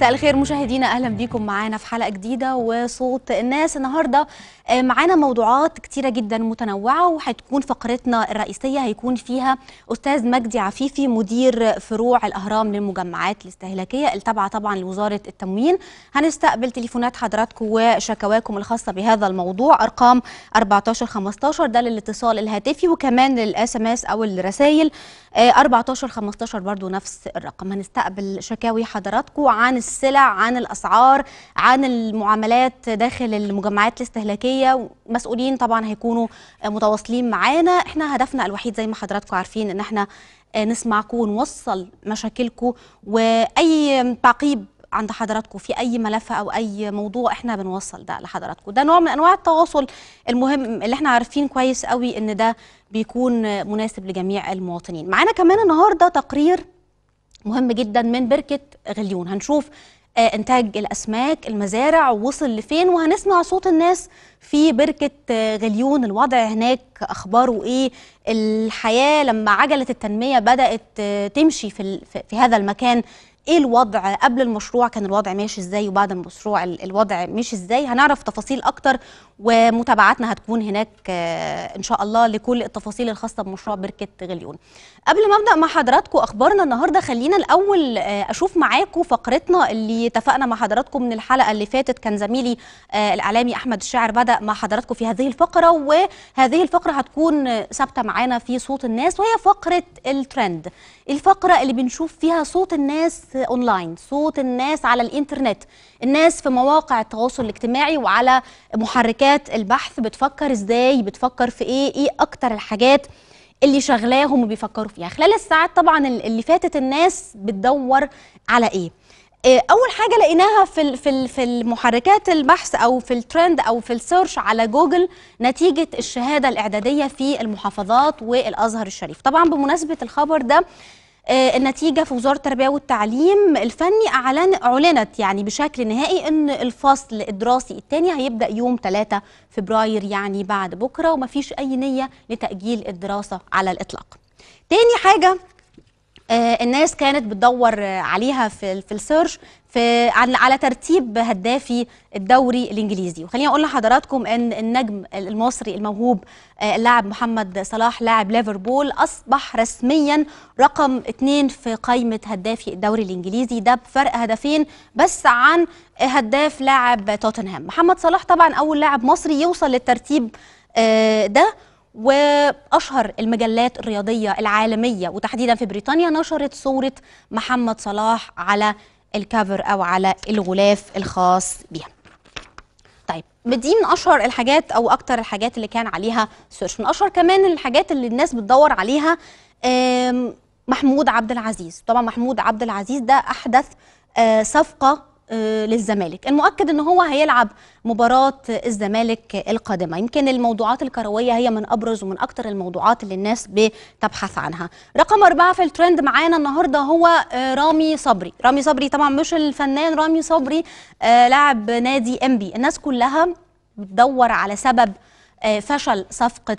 مساء الخير مشاهدينا اهلا بيكم معانا في حلقه جديده وصوت الناس النهارده آه، معانا موضوعات كتيرة جدا متنوعة وهتكون فقرتنا الرئيسية هيكون فيها أستاذ مجدي عفيفي مدير فروع الأهرام للمجمعات الاستهلاكية التابعة طبعا لوزارة التموين هنستقبل تليفونات حضراتكم وشكواكم الخاصة بهذا الموضوع أرقام 1415 ده للاتصال الهاتفي وكمان للإس ام اس أو الرسايل 1415 آه، برضو نفس الرقم هنستقبل شكاوي حضراتكم عن السلع عن الأسعار عن المعاملات داخل المجمعات الاستهلاكية الدوليه مسؤولين طبعا هيكونوا آه، متواصلين معانا احنا هدفنا الوحيد زي ما حضراتكم عارفين ان احنا آه، نسمعكم ونوصل مشاكلكم واي تعقيب عند حضراتكم في اي ملف او اي موضوع احنا بنوصل ده لحضراتكم ده نوع من انواع التواصل المهم اللي احنا عارفين كويس قوي ان ده بيكون مناسب لجميع المواطنين معانا كمان النهارده تقرير مهم جدا من بركه غليون هنشوف آه، انتاج الاسماك المزارع وصل لفين وهنسمع صوت الناس في بركه آه، غليون الوضع هناك اخباره ايه الحياه لما عجله التنميه بدات آه، تمشي في في هذا المكان ايه الوضع قبل المشروع كان الوضع ماشي ازاي وبعد المشروع الوضع ماشي ازاي هنعرف تفاصيل اكتر ومتابعتنا هتكون هناك آه، ان شاء الله لكل التفاصيل الخاصه بمشروع بركه غليون قبل ما ابدا مع حضراتكم اخبارنا النهارده خلينا الاول آه، اشوف معاكم فقرتنا اللي اتفقنا مع حضراتكم من الحلقه اللي فاتت كان زميلي آه، الاعلامي احمد الشاعر بدا مع حضراتكم في هذه الفقره وهذه الفقره هتكون ثابته معانا في صوت الناس وهي فقره الترند الفقره اللي بنشوف فيها صوت الناس اونلاين صوت الناس على الانترنت الناس في مواقع التواصل الاجتماعي وعلى محركات البحث بتفكر ازاي بتفكر في ايه ايه اكتر الحاجات اللي شغلاهم وبيفكروا فيها خلال الساعات طبعا اللي فاتت الناس بتدور على ايه آه، اول حاجه لقيناها في في في محركات البحث او في الترند او في السيرش على جوجل نتيجه الشهاده الاعداديه في المحافظات والازهر الشريف طبعا بمناسبه الخبر ده آه، النتيجه في وزاره التربيه والتعليم الفني اعلن اعلنت يعني بشكل نهائي ان الفصل الدراسي الثاني هيبدا يوم 3 فبراير يعني بعد بكره فيش اي نيه لتاجيل الدراسه على الاطلاق تاني حاجه آه، الناس كانت بتدور عليها في السيرش في على ترتيب هدافي الدوري الانجليزي وخليني اقول لحضراتكم ان النجم المصري الموهوب آه، اللاعب محمد صلاح لاعب ليفربول اصبح رسميا رقم اثنين في قائمه هدافي الدوري الانجليزي ده بفرق هدفين بس عن هداف لاعب توتنهام محمد صلاح طبعا اول لاعب مصري يوصل للترتيب آه، ده واشهر المجلات الرياضيه العالميه وتحديدا في بريطانيا نشرت صوره محمد صلاح على الكفر او على الغلاف الخاص بيها طيب دي من اشهر الحاجات او اكتر الحاجات اللي كان عليها سيرش من اشهر كمان الحاجات اللي الناس بتدور عليها محمود عبد العزيز طبعا محمود عبد العزيز ده احدث آه، صفقه آه، للزمالك المؤكد ان هو هيلعب مباراه الزمالك القادمه يمكن الموضوعات الكرويه هي من ابرز ومن اكتر الموضوعات اللي الناس بتبحث عنها رقم أربعة في الترند معانا النهارده هو آه، رامي صبري رامي صبري طبعا مش الفنان رامي صبري آه، لاعب نادي ام بي الناس كلها بتدور على سبب فشل صفقه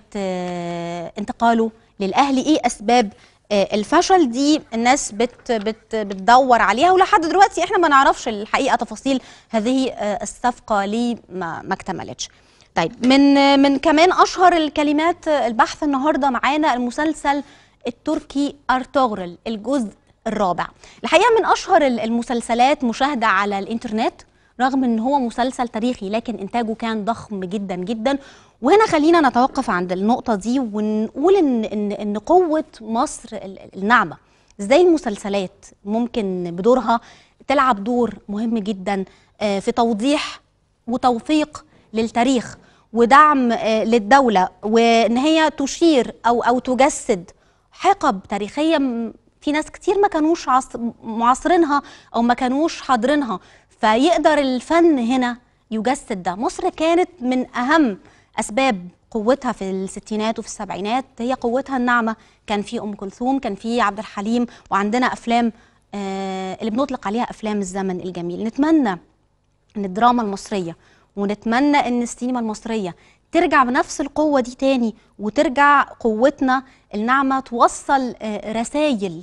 انتقاله للاهلي ايه اسباب آه، الفشل دي الناس بت بت بتدور عليها ولحد دلوقتي احنا ما نعرفش الحقيقه تفاصيل هذه آه، الصفقه ليه ما, ما اكتملتش طيب من من كمان اشهر الكلمات آه، البحث النهارده معانا المسلسل التركي ارطغرل الجزء الرابع الحقيقه من اشهر المسلسلات مشاهده على الانترنت رغم ان هو مسلسل تاريخي لكن انتاجه كان ضخم جدا جدا وهنا خلينا نتوقف عند النقطة دي ونقول إن, إن, إن قوة مصر الناعمة إزاي المسلسلات ممكن بدورها تلعب دور مهم جدا آه، في توضيح وتوثيق للتاريخ ودعم آه، للدولة وإن هي تشير أو أو تجسد حقب تاريخية في ناس كتير ما كانوش معاصرينها أو ما كانوش حاضرينها فيقدر الفن هنا يجسد ده مصر كانت من أهم اسباب قوتها في الستينات وفي السبعينات هي قوتها الناعمه كان في ام كلثوم كان في عبد الحليم وعندنا افلام آه، اللي بنطلق عليها افلام الزمن الجميل نتمنى ان الدراما المصريه ونتمنى ان السينما المصريه ترجع بنفس القوه دي تاني وترجع قوتنا الناعمه توصل آه، رسائل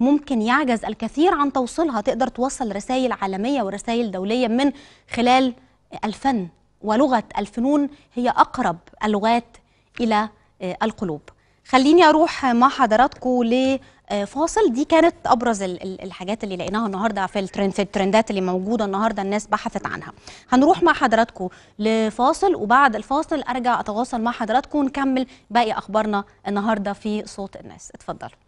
ممكن يعجز الكثير عن توصيلها تقدر توصل رسائل عالميه ورسائل دوليه من خلال الفن ولغة الفنون هي أقرب اللغات إلى آه، القلوب خليني أروح مع حضراتكم لفاصل آه، دي كانت أبرز الحاجات اللي لقيناها النهاردة في الترندات اللي موجودة النهاردة الناس بحثت عنها هنروح مع حضراتكم لفاصل وبعد الفاصل أرجع أتواصل مع حضراتكم ونكمل باقي أخبارنا النهاردة في صوت الناس اتفضلوا